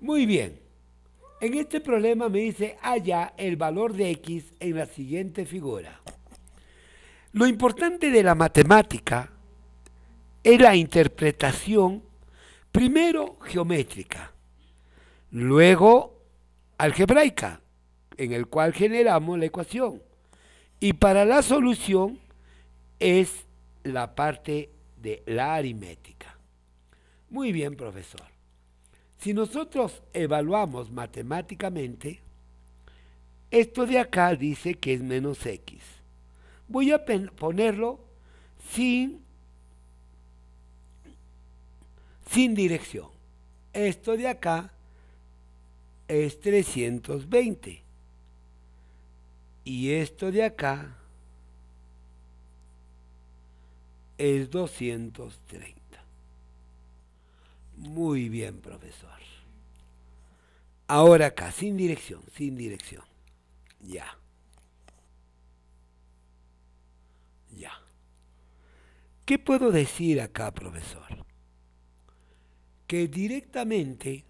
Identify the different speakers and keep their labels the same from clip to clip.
Speaker 1: Muy bien. En este problema me dice haya el valor de x en la siguiente figura. Lo importante de la matemática es la interpretación, primero geométrica, luego algebraica, en el cual generamos la ecuación. Y para la solución es la parte de la aritmética. Muy bien, profesor. Si nosotros evaluamos matemáticamente, esto de acá dice que es menos x. Voy a ponerlo sin, dirección. Esto de acá es 320. Y esto de acá es 230. Muy bien, profesor. Ahora acá, sin dirección, sin dirección. Ya. Ya. ¿Qué puedo decir acá, profesor? Que directamente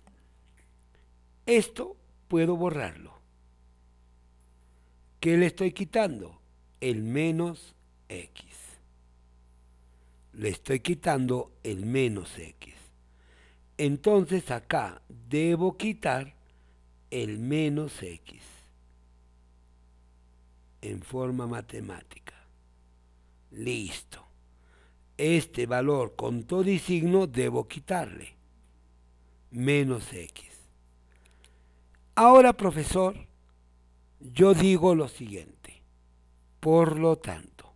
Speaker 1: esto puedo borrarlo. ¿Qué le estoy quitando? El menos x. Le estoy quitando el menos x. Entonces acá debo quitar el menos x en forma matemática. Listo. Este valor con todo y signo debo quitarle. Menos x. Ahora, profesor, yo digo lo siguiente. Por lo tanto,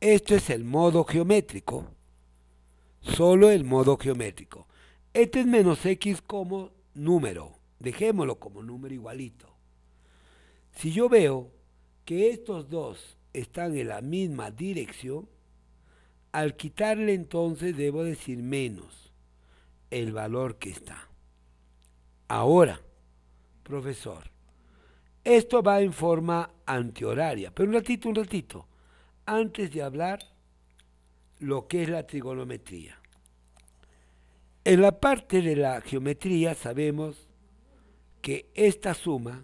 Speaker 1: esto es el modo geométrico. Solo el modo geométrico. Este es menos x como número. Dejémoslo como número igualito. Si yo veo que estos dos están en la misma dirección, al quitarle entonces debo decir menos el valor que está. Ahora, profesor, esto va en forma antihoraria, pero un ratito, un ratito, antes de hablar lo que es la trigonometría. En la parte de la geometría sabemos que esta suma,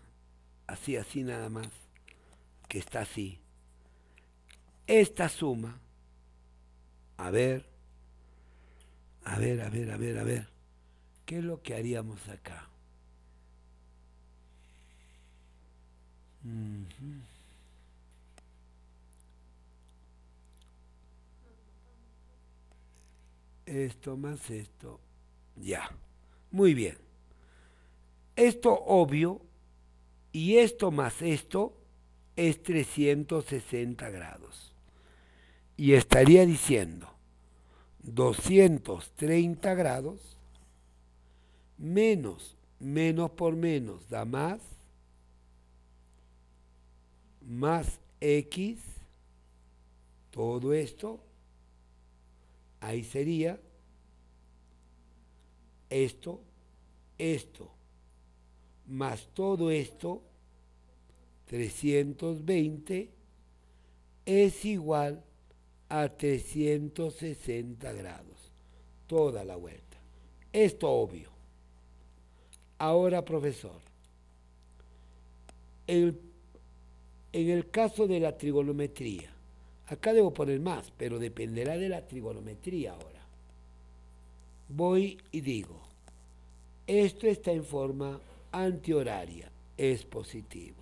Speaker 1: así, así nada más, que está así, esta suma, a ver, a ver, a ver, a ver, a ver, ¿qué es lo que haríamos acá? Esto más esto ya, muy bien. Esto obvio y esto más esto es 360 grados. Y estaría diciendo 230 grados menos, menos por menos da más, más X, todo esto, ahí sería esto, esto, más todo esto, 320, es igual a 360 grados. Toda la vuelta. Esto obvio. Ahora, profesor, en el caso de la trigonometría, acá debo poner más, pero dependerá de la trigonometría ahora voy y digo, esto está en forma antihoraria, es positivo.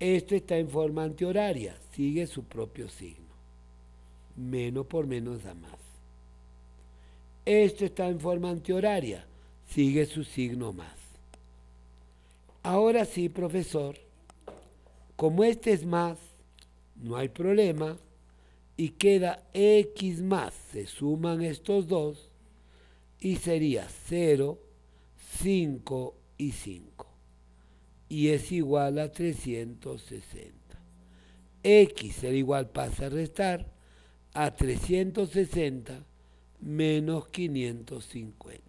Speaker 1: Esto está en forma antihoraria, sigue su propio signo. Menos por menos da más. Esto está en forma antihoraria, sigue su signo más. Ahora sí, profesor, como este es más, no hay problema y queda x más. Se suman estos dos y sería 0, 5 y 5. Y es igual a 360. x será igual, pasa a restar, a 360 menos 550.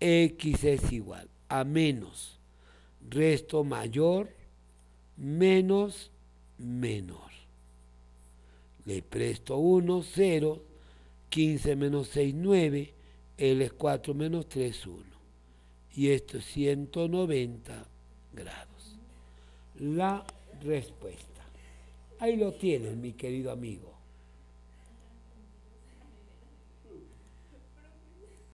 Speaker 1: x es igual a menos resto mayor menos menor. Le presto 1, 0, 15 menos 6, 9, L es 4 menos 3, 1. Y esto es 190 grados. La respuesta. Ahí lo tienes, mi querido amigo.